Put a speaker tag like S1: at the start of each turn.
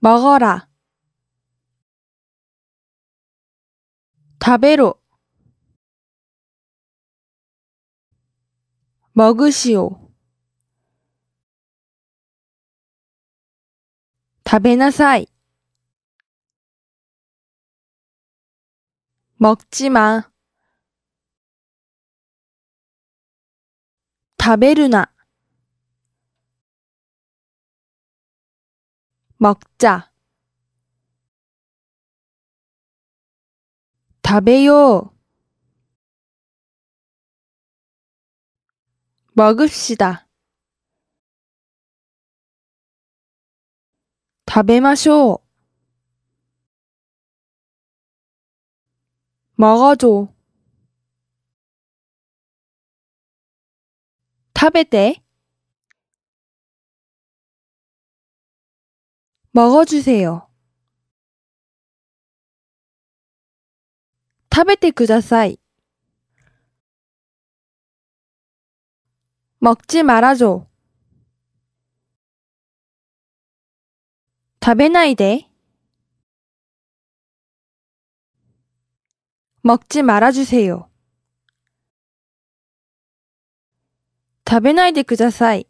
S1: 먹어라食べろ먹으시오食べなさい먹지마食べるな。 먹자. 食べよう 먹읍시다. 食べましょう 먹어줘. 食べて 먹어주세요. 食べてください. 먹지 말아줘. 食べないで. 먹지 말아주세요. 食べないでください.